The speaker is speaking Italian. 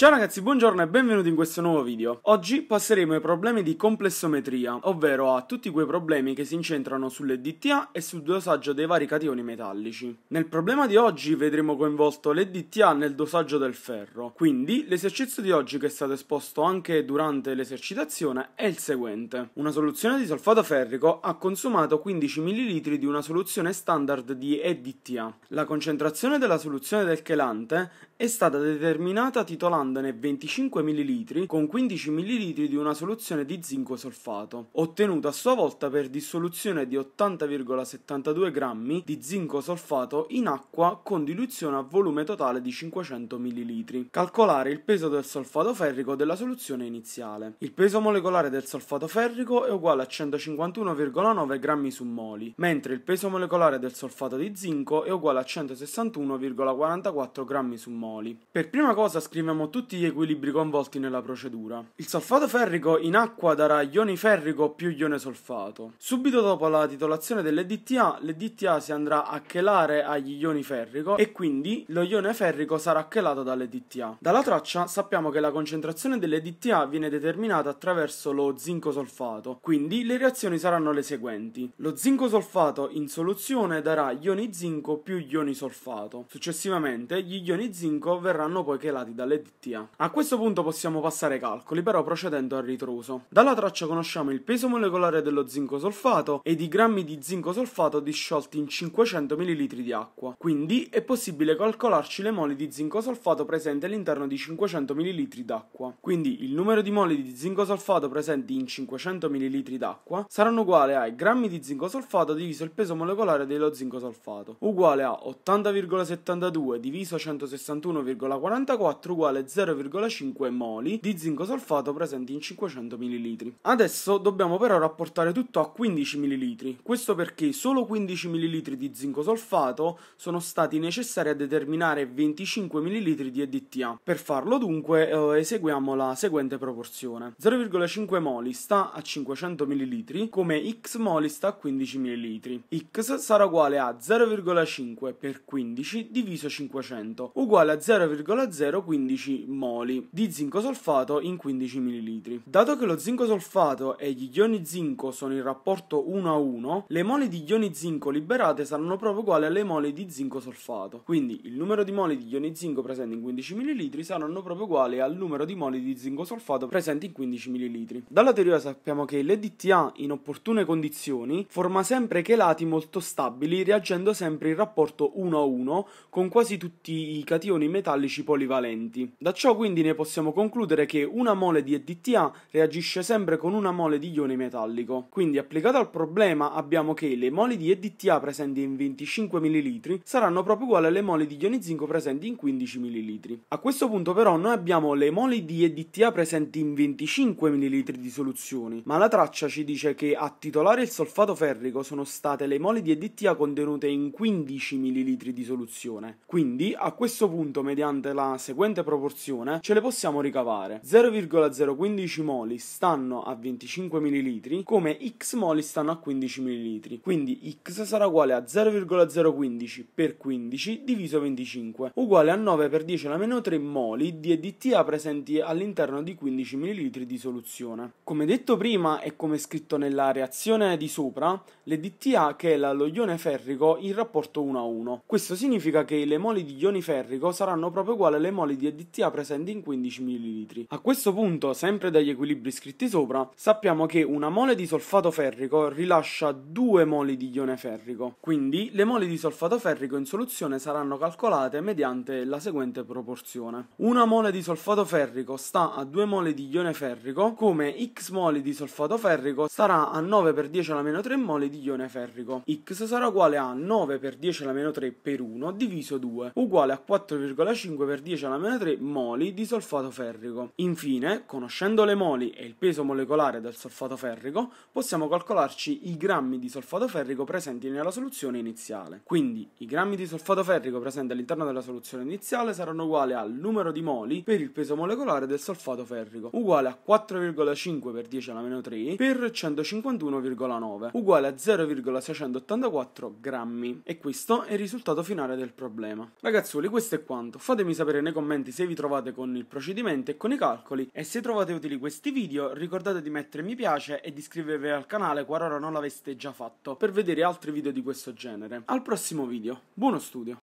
Ciao ragazzi, buongiorno e benvenuti in questo nuovo video. Oggi passeremo ai problemi di complessometria, ovvero a tutti quei problemi che si incentrano sulle DTA e sul dosaggio dei vari cationi metallici. Nel problema di oggi vedremo coinvolto le DTA nel dosaggio del ferro, quindi l'esercizio di oggi che è stato esposto anche durante l'esercitazione è il seguente. Una soluzione di solfato ferrico ha consumato 15 ml di una soluzione standard di EDTA. La concentrazione della soluzione del chelante è stata determinata titolando mescolandone 25 ml con 15 ml di una soluzione di zinco solfato, ottenuta a sua volta per dissoluzione di 80,72 g di zinco solfato in acqua con diluizione a volume totale di 500 ml. Calcolare il peso del solfato ferrico della soluzione iniziale. Il peso molecolare del solfato ferrico è uguale a 151,9 g su moli, mentre il peso molecolare del solfato di zinco è uguale a 161,44 g su moli. Per prima cosa scriviamo tutto tutti gli equilibri coinvolti nella procedura. Il solfato ferrico in acqua darà ioni ferrico più ione solfato. Subito dopo la titolazione dell'EDTA, l'EDTA si andrà a chelare agli ioni ferrico e quindi lo ione ferrico sarà chelato dall'EDTA. Dalla traccia sappiamo che la concentrazione dell'EDTA viene determinata attraverso lo zinco solfato, quindi le reazioni saranno le seguenti. Lo zinco solfato in soluzione darà ioni zinco più ioni solfato. Successivamente gli ioni zinco verranno poi chelati dall'EDTA malattia. A questo punto possiamo passare ai calcoli, però procedendo al ritroso. Dalla traccia conosciamo il peso molecolare dello zinco solfato ed i grammi di zinco solfato disciolti in 500 ml di acqua. Quindi è possibile calcolarci le moli di zinco solfato presenti all'interno di 500 ml d'acqua. Quindi il numero di moli di zinco solfato presenti in 500 ml d'acqua saranno uguali ai grammi di zinco solfato diviso il peso molecolare dello zinco solfato, uguale a 80,72 diviso 161,44 uguale a 0,5. 0,5 moli di zinco solfato presenti in 500 ml. Adesso dobbiamo però rapportare tutto a 15 ml, questo perché solo 15 ml di zinco solfato sono stati necessari a determinare 25 ml di EDTA. Per farlo dunque eh, eseguiamo la seguente proporzione. 0,5 moli sta a 500 ml come x moli sta a 15 ml. x sarà uguale a 0,5 per 15 diviso 500 uguale a 0,015 moli di zinco solfato in 15 ml. Dato che lo zinco solfato e gli ioni zinco sono in rapporto 1 a 1, le moli di ioni zinco liberate saranno proprio uguali alle moli di zinco solfato. Quindi il numero di moli di ioni zinco presenti in 15 ml saranno proprio uguali al numero di moli di zinco solfato presenti in 15 ml. Dalla teoria sappiamo che l'EDTA in opportune condizioni forma sempre chelati molto stabili reagendo sempre in rapporto 1 a 1 con quasi tutti i cationi metallici polivalenti. Da ciò quindi ne possiamo concludere che una mole di EDTA reagisce sempre con una mole di ione metallico. Quindi applicato al problema abbiamo che le moli di EDTA presenti in 25 ml saranno proprio uguali alle moli di ioni zinco presenti in 15 ml. A questo punto però noi abbiamo le moli di EDTA presenti in 25 ml di soluzione, ma la traccia ci dice che a titolare il solfato ferrico sono state le moli di EDTA contenute in 15 ml di soluzione. Quindi a questo punto mediante la seguente proporzione porzione ce le possiamo ricavare. 0,015 moli stanno a 25 ml, come x moli stanno a 15 ml. Quindi x sarà uguale a 0,015 per 15 diviso 25, uguale a 9 per 10 alla meno 3 moli di EDTA presenti all'interno di 15 ml di soluzione. Come detto prima e come scritto nella reazione di sopra, l'EDTA che è lo ione ferrico in rapporto 1 a 1. Questo significa che le moli di ioni ferrico saranno proprio uguali alle moli di EDTA energia presente in 15 ml. A questo punto, sempre dagli equilibri scritti sopra, sappiamo che una mole di solfato ferrico rilascia 2 moli di ione ferrico. Quindi le mole di solfato ferrico in soluzione saranno calcolate mediante la seguente proporzione. Una mole di solfato ferrico sta a 2 moli di ione ferrico, come x moli di solfato ferrico sarà a 9 per 10 alla meno 3 moli di ione ferrico. x sarà uguale a 9 per 10 alla meno 3 per 1 diviso 2, uguale a 4,5 per 10 alla meno 3 moli moli di solfato ferrico. Infine, conoscendo le moli e il peso molecolare del solfato ferrico, possiamo calcolarci i grammi di solfato ferrico presenti nella soluzione iniziale. Quindi, i grammi di solfato ferrico presenti all'interno della soluzione iniziale saranno uguali al numero di moli per il peso molecolare del solfato ferrico, uguale a 4,5 per 10 alla meno 3 per 151,9, uguale a 0,684 grammi. E questo è il risultato finale del problema. Ragazzuoli, questo è quanto. Fatemi sapere nei commenti se vi trovate trovate con il procedimento e con i calcoli e se trovate utili questi video ricordate di mettere mi piace e di iscrivervi al canale qualora non l'aveste già fatto per vedere altri video di questo genere. Al prossimo video, buono studio!